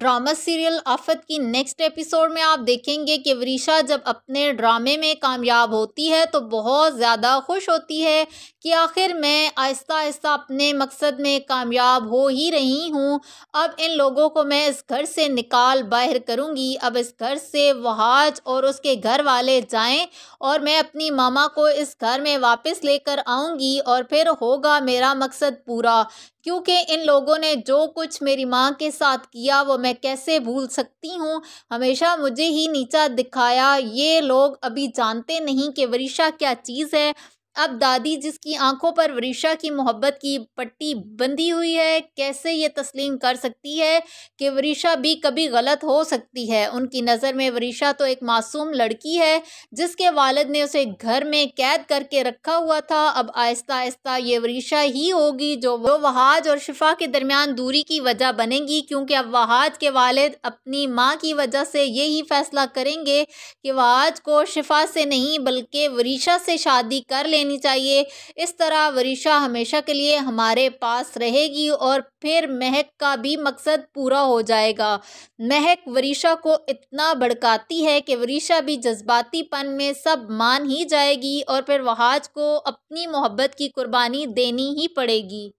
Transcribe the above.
drama serial आफत की next episode में आप देखेंगे कि वरीशा जब अपने ड्रामे में कामयाब होती है तो बहुत ज़्यादा खुश होती है कि आखिर मैं आहिस्ता आहिस्ता अपने मकसद में कामयाब हो ही रही हूँ अब इन लोगों को मैं इस घर से निकाल बाहर करूँगी अब इस घर से वहाज और उसके घर वाले जाएँ और मैं अपनी मामा को इस घर में वापस लेकर आऊँगी और फिर होगा मेरा मकसद पूरा क्योंकि इन लोगों ने जो कुछ मेरी माँ के साथ किया वो मैं कैसे भूल सकती हूँ हमेशा मुझे ही नीचा दिखाया ये लोग अभी जानते नहीं कि वरिषा क्या चीज़ है अब दादी जिसकी आंखों पर वृषा की मोहब्बत की पट्टी बंधी हुई है कैसे ये तस्लीम कर सकती है कि वरिषा भी कभी गलत हो सकती है उनकी नज़र में वरिषा तो एक मासूम लड़की है जिसके वालद ने उसे घर में कैद करके रखा हुआ था अब आहिस्ता आहिस्ता ये वृषा ही होगी जो वो वहाज और शिफा के दरमियान दूरी की वजह बनेगी क्योंकि अब वहाज के वालद अपनी माँ की वजह से यही फैसला करेंगे कि वहाज को शिफा से नहीं बल्कि वरीशा से शादी कर लेने लेनी चाहिए इस तरह वरीषा हमेशा के लिए हमारे पास रहेगी और फिर महक का भी मकसद पूरा हो जाएगा महक वरिषा को इतना भड़काती है कि वरिषा भी जज्बातीपन में सब मान ही जाएगी और फिर वहाज को अपनी मोहब्बत की कुर्बानी देनी ही पड़ेगी